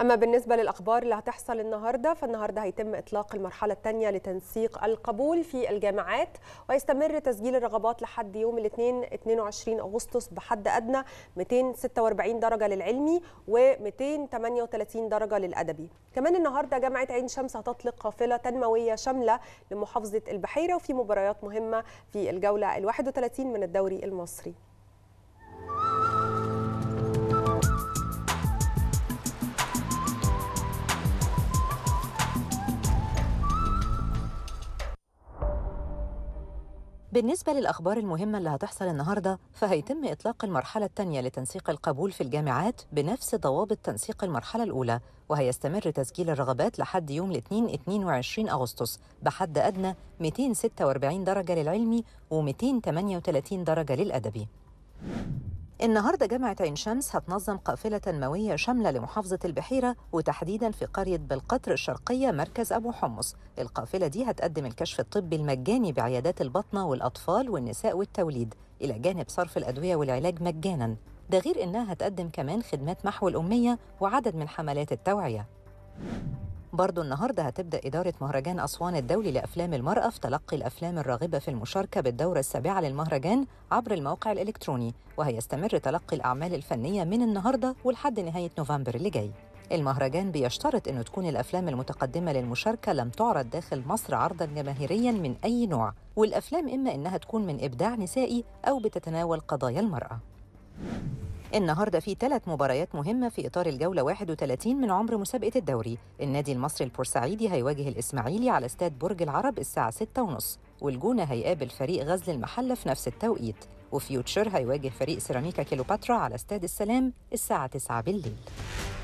اما بالنسبه للاخبار اللي هتحصل النهارده فالنهارده هيتم اطلاق المرحله الثانيه لتنسيق القبول في الجامعات ويستمر تسجيل الرغبات لحد يوم الاثنين 22 اغسطس بحد ادنى 246 درجه للعلمي و238 درجه للادبي كمان النهارده جامعه عين شمس هتطلق قافله تنمويه شامله لمحافظه البحيره وفي مباريات مهمه في الجوله ال 31 من الدوري المصري بالنسبة للأخبار المهمة اللي هتحصل النهاردة فهيتم إطلاق المرحلة الثانية لتنسيق القبول في الجامعات بنفس ضوابط تنسيق المرحلة الأولى وهيستمر تسجيل الرغبات لحد يوم الاثنين 22 أغسطس بحد أدنى 246 درجة للعلمي و 238 درجة للأدبي النهارده جامعة عين شمس هتنظم قافلة تنموية شاملة لمحافظة البحيرة وتحديدا في قرية بالقطر الشرقية مركز أبو حمص القافلة دي هتقدم الكشف الطبي المجاني بعيادات البطنة والأطفال والنساء والتوليد إلى جانب صرف الأدوية والعلاج مجانا ده غير إنها هتقدم كمان خدمات محو الأمية وعدد من حملات التوعية برضه النهاردة هتبدأ إدارة مهرجان أسوان الدولي لأفلام المرأة في تلقي الأفلام الراغبة في المشاركة بالدورة السابعة للمهرجان عبر الموقع الإلكتروني وهيستمر تلقي الأعمال الفنية من النهاردة ولحد نهاية نوفمبر اللي جاي المهرجان بيشترط انه تكون الأفلام المتقدمة للمشاركة لم تعرض داخل مصر عرضا جماهيريا من أي نوع والأفلام إما أنها تكون من إبداع نسائي أو بتتناول قضايا المرأة النهارده في ثلاث مباريات مهمه في اطار الجوله 31 من عمر مسابقه الدوري النادي المصري البورسعيدي هيواجه الاسماعيلي على استاد برج العرب الساعه 6:30 والجونه هيقابل فريق غزل المحله في نفس التوقيت وفيوتشر هيواجه فريق سيراميكا كيلوباترا على استاد السلام الساعه 9 بالليل